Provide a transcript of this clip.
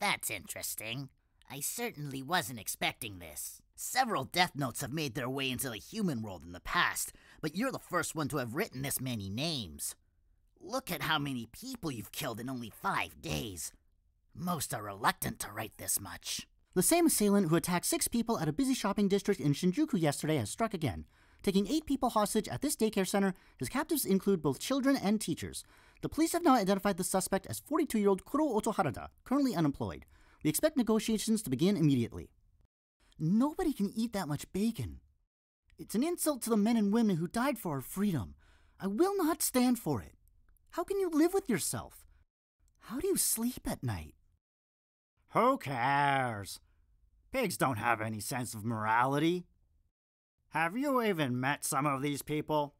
That's interesting. I certainly wasn't expecting this. Several Death Notes have made their way into the human world in the past, but you're the first one to have written this many names. Look at how many people you've killed in only five days. Most are reluctant to write this much. The same assailant who attacked six people at a busy shopping district in Shinjuku yesterday has struck again taking eight people hostage at this daycare center. His captives include both children and teachers. The police have now identified the suspect as 42 year old Kuro Otoharada, currently unemployed. We expect negotiations to begin immediately. Nobody can eat that much bacon. It's an insult to the men and women who died for our freedom. I will not stand for it. How can you live with yourself? How do you sleep at night? Who cares? Pigs don't have any sense of morality. Have you even met some of these people?